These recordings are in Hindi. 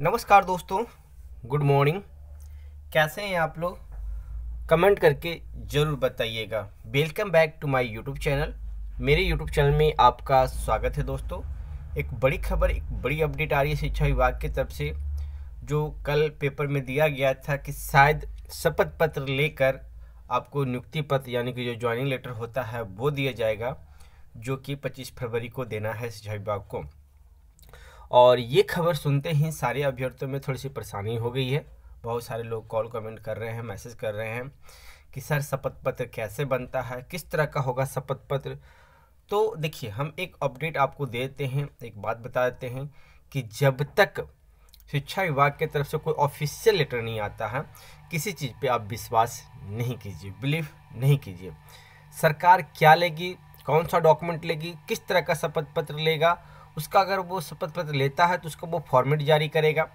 नमस्कार दोस्तों गुड मॉर्निंग कैसे हैं आप लोग कमेंट करके ज़रूर बताइएगा welcome back to my YouTube channel मेरे यूट्यूब चैनल में आपका स्वागत है दोस्तों एक बड़ी खबर एक बड़ी अपडेट आ रही है शिक्षा विभाग की तरफ से जो कल पेपर में दिया गया था कि शायद शपथ पत्र लेकर आपको नियुक्ति पत्र यानी कि जो ज्वाइनिंग लेटर होता है वो दिया जाएगा जो कि 25 फरवरी को देना है शिक्षा विभाग को और ये खबर सुनते ही सारे अभ्यर्थियों में थोड़ी सी परेशानी हो गई है बहुत सारे लोग कॉल कमेंट कर रहे हैं मैसेज कर रहे हैं कि सर शपथ पत्र कैसे बनता है किस तरह का होगा शपथ पत्र तो देखिए हम एक अपडेट आपको दे देते हैं एक बात बता देते हैं कि जब तक शिक्षा विभाग की तरफ से कोई ऑफिशियल लेटर नहीं आता है किसी चीज़ पे आप विश्वास नहीं कीजिए बिलीव नहीं कीजिए सरकार क्या लेगी कौन सा डॉक्यूमेंट लेगी किस तरह का शपथ पत्र लेगा उसका अगर वो शपथ पत्र लेता है तो उसको वो फॉर्मेट जारी करेगा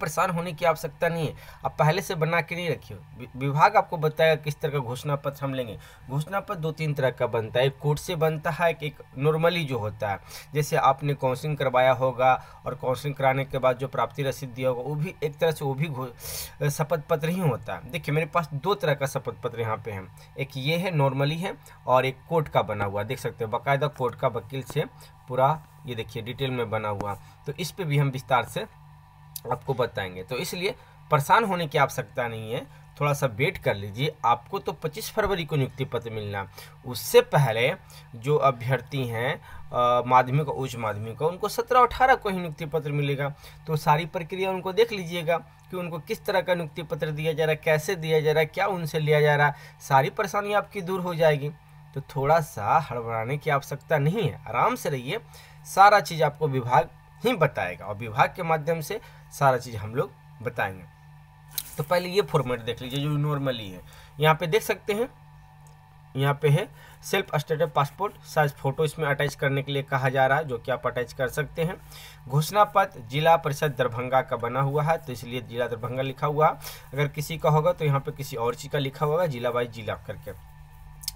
परेशान होने की आवश्यकता नहीं है आप पहले से बना के नहीं रखिए विभाग आपको बताएगा किस तरह का घोषणा पत्र हम लेंगे घोषणा पत्र दो तीन तरह का बनता है एक कोर्ट से बनता है एक, एक नॉर्मली जो होता है जैसे आपने काउंसलिंग करवाया होगा और काउंसलिंग कराने के बाद जो प्राप्ति रसीद दिया होगा वो भी एक तरह से वो भी शपथ पत्र ही होता है देखिए मेरे पास दो तरह का शपथ पत्र यहाँ पे है एक ये है नॉर्मली है और एक कोर्ट का बना हुआ देख सकते हो बाकायदा कोर्ट का वकील से पूरा ये देखिए डिटेल में बना हुआ तो इस पर भी हम विस्तार से आपको बताएंगे तो इसलिए परेशान होने की आवश्यकता नहीं है थोड़ा सा वेट कर लीजिए आपको तो 25 फरवरी को नियुक्ति पत्र मिलना उससे पहले जो अभ्यर्थी हैं माध्यमिक और उच्च माध्यमिक उनको 17 अठारह को ही नियुक्ति पत्र मिलेगा तो सारी प्रक्रिया उनको देख लीजिएगा कि उनको किस तरह का नियुक्ति पत्र दिया जा रहा है कैसे दिया जा रहा है क्या उनसे लिया जा रहा है सारी परेशानी आपकी दूर हो जाएगी तो थोड़ा सा हड़बड़ाने की आवश्यकता नहीं है आराम से रहिए सारा चीज़ आपको विभाग ही बताएगा और विभाग के माध्यम से सारा चीज़ हम लोग बताएंगे तो पहले ये फॉर्मेट देख लीजिए जो नॉर्मली है यहाँ पे देख सकते हैं यहाँ पे है self attested passport size photo इसमें अटैच करने के लिए कहा जा रहा है जो कि आप अटैच कर सकते हैं घोषणा पत्र जिला परिषद दरभंगा का बना हुआ है तो इसलिए जिला दरभंगा लिखा हुआ अगर किसी का होगा तो यहाँ पे किसी और चीज़ का लिखा हुआ जिला बाई जिला करके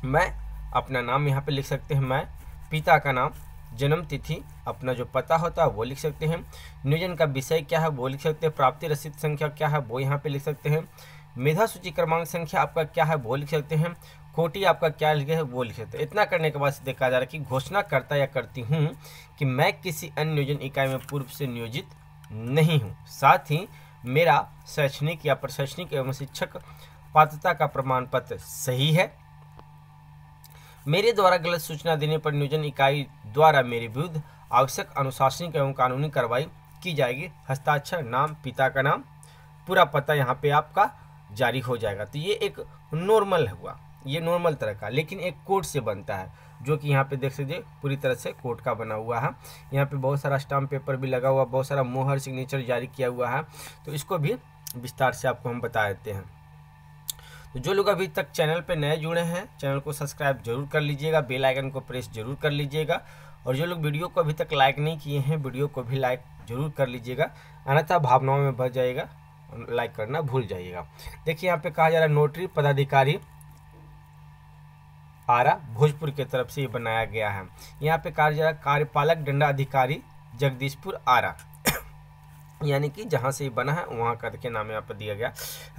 मैं अपना नाम यहाँ पे लिख सकते हैं मैं पिता का नाम जन्म तिथि अपना जो पता होता है वो लिख सकते हैं नियोजन का विषय क्या है वो लिख सकते हैं प्राप्ति रसीद संख्या क्या है वो यहाँ पे लिख सकते हैं मेधा सूची क्रमांक संख्या आपका क्या है वो लिख सकते हैं कोटि आपका क्या लिखे है वो लिख सकते हैं इतना करने के बाद देखा जा रहा है कि घोषणा करता या करती हूँ कि मैं किसी अन्य नियोजन इकाई में पूर्व से नियोजित नहीं हूँ साथ ही मेरा शैक्षणिक या प्रशैक्षणिक एवं शिक्षक पात्रता का प्रमाण पत्र सही है मेरे द्वारा गलत सूचना देने पर नियोजन इकाई द्वारा मेरे विरुद्ध आवश्यक अनुशासनिक एवं कानूनी कार्रवाई की जाएगी हस्ताक्षर नाम पिता का नाम पूरा पता यहाँ पे आपका जारी हो जाएगा तो ये एक नॉर्मल हुआ ये नॉर्मल तरह का लेकिन एक कोर्ट से बनता है जो कि यहाँ पे देख सकते पूरी तरह से कोर्ट का बना हुआ है यहाँ पे बहुत सारा स्टाम्प पेपर भी लगा हुआ बहुत सारा मोहर सिग्नेचर जारी किया हुआ है तो इसको भी विस्तार से आपको हम बता देते हैं तो जो लोग अभी तक चैनल पे नए जुड़े हैं चैनल को सब्सक्राइब जरूर कर लीजिएगा बेल आइकन को प्रेस जरूर कर लीजिएगा और जो लोग वीडियो को अभी तक लाइक नहीं किए हैं वीडियो को भी लाइक जरूर कर लीजिएगा अन्यथा भावनाओं में बच जाएगा लाइक करना भूल जाइएगा देखिए यहाँ पे कहा जा रहा है नोटरी पदाधिकारी आरा भोजपुर की तरफ से ये बनाया गया है यहाँ पे कहा जा रहा है कार्यपालक दंडाधिकारी जगदीशपुर आरा यानी कि जहाँ से ये बना है वहाँ करके नाम यहाँ पर दिया गया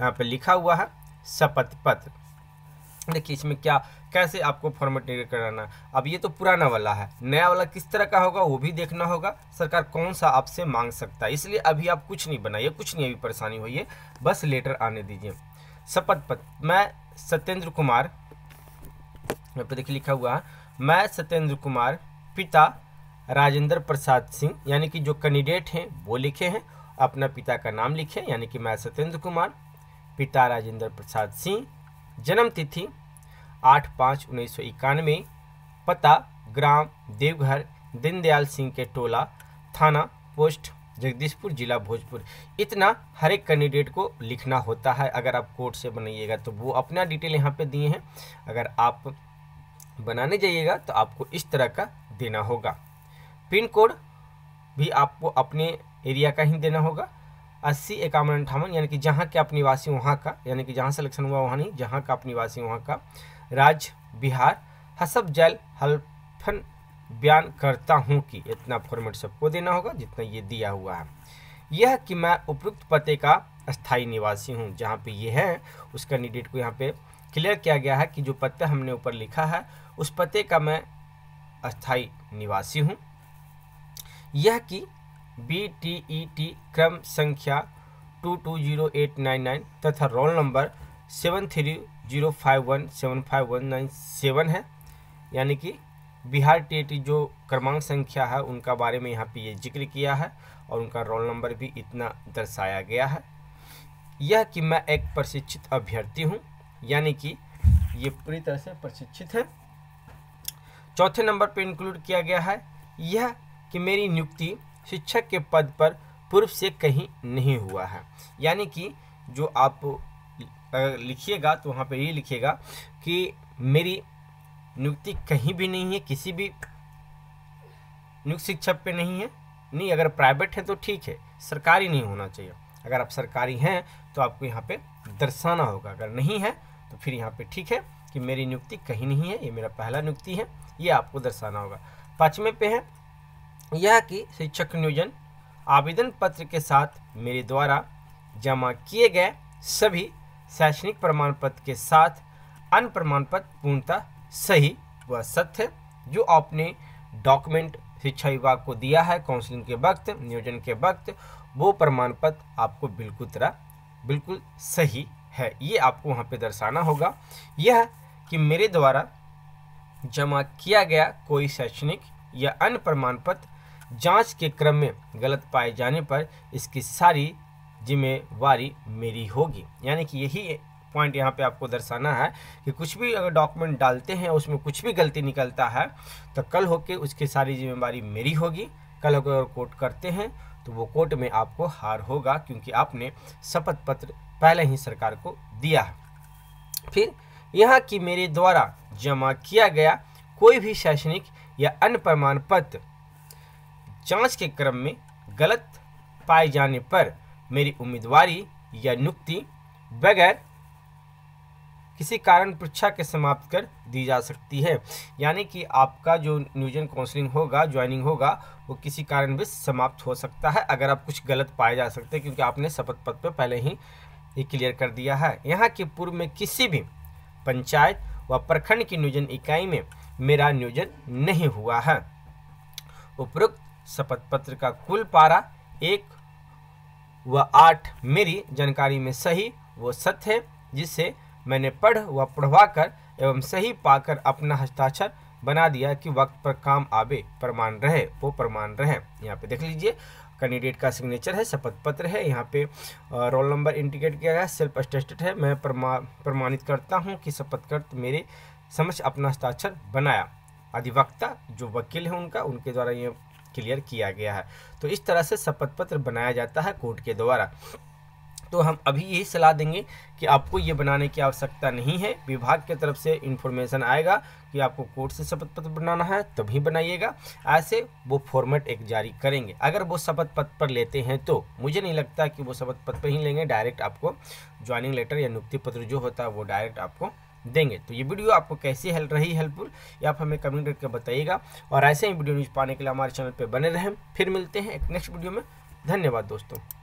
यहाँ पर लिखा हुआ है शपथ पत्र देखिए इसमें क्या कैसे आपको फॉर्मेट कराना अब ये तो पुराना वाला है नया वाला किस तरह का होगा वो भी देखना होगा सरकार कौन सा आपसे मांग सकता है इसलिए अभी आप कुछ नहीं बनाइए कुछ नहीं अभी परेशानी है बस लेटर आने दीजिए शपथ पत्र मैं सत्येंद्र कुमार यहाँ पर देखिए लिखा हुआ है मैं सत्येंद्र कुमार पिता राजेंद्र प्रसाद सिंह यानी कि जो कैंडिडेट हैं वो लिखे हैं अपना पिता का नाम लिखे यानी कि मैं सत्येंद्र कुमार पिता राजेंद्र प्रसाद सिंह जन्म तिथि आठ पाँच उन्नीस सौ इक्यानवे पता ग्राम देवघर दीनदयाल सिंह के टोला थाना पोस्ट जगदीशपुर जिला भोजपुर इतना हर एक कैंडिडेट को लिखना होता है अगर आप कोर्ट से बनाइएगा तो वो अपना डिटेल यहाँ पे दिए हैं अगर आप बनाने जाइएगा तो आपको इस तरह का देना होगा पिन कोड भी आपको अपने एरिया का ही देना होगा अस्सी इक्यावन अंठावन यानी कि जहाँ के आप निवासी वहाँ का यानी कि जहाँ सिलेक्शन हुआ वहाँ नहीं जहाँ का आप निवासी वहाँ का राज्य बिहार हसब हाँ, जैल हल्फन बयान करता हूँ कि इतना फॉर्मेट सबको देना होगा जितना ये दिया हुआ है यह कि मैं उपयुक्त पते का स्थायी निवासी हूँ जहाँ पे ये है उस कैंडिडेट को यहाँ पे क्लियर किया गया है कि जो पता हमने ऊपर लिखा है उस पते का मैं अस्थाई निवासी हूँ यह कि बी टी ई टी क्रम संख्या two two zero eight nine nine तथा roll number seven three zero five one seven five one nine seven है यानी कि बिहार टेट e जो क्रमांक संख्या है उनका बारे में यहाँ पे ये जिक्र किया है और उनका रोल नंबर भी इतना दर्शाया गया है यह कि मैं एक प्रशिक्षित अभ्यर्थी हूँ यानी कि ये पूरी तरह से प्रशिक्षित है चौथे नंबर पर इंक्लूड किया गया है यह कि मेरी नियुक्ति शिक्षक के पद पर पूर्व से कहीं नहीं हुआ है यानी कि जो आप लिखिएगा तो वहाँ पर ये लिखिएगा कि मेरी नियुक्ति कहीं भी नहीं है किसी भी नियुक्त शिक्षक पे नहीं है नहीं अगर प्राइवेट है तो ठीक है सरकारी नहीं होना चाहिए अगर आप सरकारी हैं तो आपको यहाँ पे दर्शाना होगा अगर नहीं है तो फिर यहाँ पे ठीक है कि मेरी नियुक्ति कहीं नहीं है ये मेरा पहला नियुक्ति है ये आपको दर्शाना होगा पाँचवें पे है यह कि शिक्षक नियोजन आवेदन पत्र के साथ मेरे द्वारा जमा किए गए सभी शैक्षणिक प्रमाण पत्र के साथ अन्य प्रमाण पत्र पूर्णतः सही व सत्य जो आपने डॉक्यूमेंट शिक्षा विभाग को दिया है काउंसलिंग के वक्त नियोजन के वक्त वो प्रमाण पत्र आपको बिल्कुल तरह बिल्कुल सही है ये आपको वहाँ पे दर्शाना होगा यह कि मेरे द्वारा जमा किया गया कोई शैक्षणिक या अन्य प्रमाण पत्र जांच के क्रम में गलत पाए जाने पर इसकी सारी जिम्मेवारी मेरी होगी यानी कि यही पॉइंट यहाँ पे आपको दर्शाना है कि कुछ भी अगर डॉक्यूमेंट डालते हैं उसमें कुछ भी गलती निकलता है तो कल होके उसकी सारी जिम्मेवारी मेरी होगी कल अगर कोर्ट करते हैं तो वो कोर्ट में आपको हार होगा क्योंकि आपने शपथ पत्र पहले ही सरकार को दिया है फिर यहाँ की मेरे द्वारा जमा किया गया कोई भी शैक्षणिक या अन्य प्रमाण पत्र जांच के क्रम में गलत पाए जाने पर मेरी उम्मीदवारी या नियुक्ति बगैर किसी कारण परीक्षा के समाप्त कर दी जा सकती है यानी कि आपका जो नियोजन काउंसलिंग होगा ज्वाइनिंग होगा वो किसी कारण भी समाप्त हो सकता है अगर आप कुछ गलत पाए जा सकते हैं क्योंकि आपने शपथ पत्र पर पहले ही ये क्लियर कर दिया है यहाँ के पूर्व में किसी भी पंचायत व प्रखंड की नियोजन इकाई में मेरा नियोजन नहीं हुआ है उपरोक्त शपथ पत्र का कुल पारा एक व आठ मेरी जानकारी में सही वो सत्य है जिससे मैंने पढ़ व पढ़वा कर एवं सही पाकर अपना हस्ताक्षर बना दिया कि वक्त पर काम आवे प्रमाण रहे वो प्रमाण रहे यहाँ पे देख लीजिए कैंडिडेट का सिग्नेचर है शपथ पत्र है यहाँ पे रोल नंबर इंडिकेट किया गया सेल्फ अटेस्टेड है मैं प्रमा प्रमाणित करता हूँ कि शपथकर्त मेरे समझ अपना हस्ताक्षर बनाया अधिवक्ता जो वकील है उनका उनके द्वारा ये क्लियर किया गया है तो इस तरह से शपथ पत्र बनाया जाता है कोर्ट के द्वारा तो हम अभी यही सलाह देंगे कि आपको ये बनाने की आवश्यकता नहीं है विभाग की तरफ से इन्फॉर्मेशन आएगा कि आपको कोर्ट से शपथ पत्र बनाना है तभी बनाइएगा ऐसे वो फॉर्मेट एक जारी करेंगे अगर वो शपथ पत्र पर लेते हैं तो मुझे नहीं लगता कि वो शपथ पत्र पर ही लेंगे डायरेक्ट आपको ज्वाइनिंग लेटर या नियुक्ति पत्र जो होता है वो डायरेक्ट आपको देंगे तो ये वीडियो आपको कैसी हेल्प रही हेल्पफुल ये आप हमें कमेंट करके बताइएगा और ऐसे ही वीडियो न्यूज़ पाने के लिए हमारे चैनल पर बने रहें फिर मिलते हैं एक नेक्स्ट वीडियो में धन्यवाद दोस्तों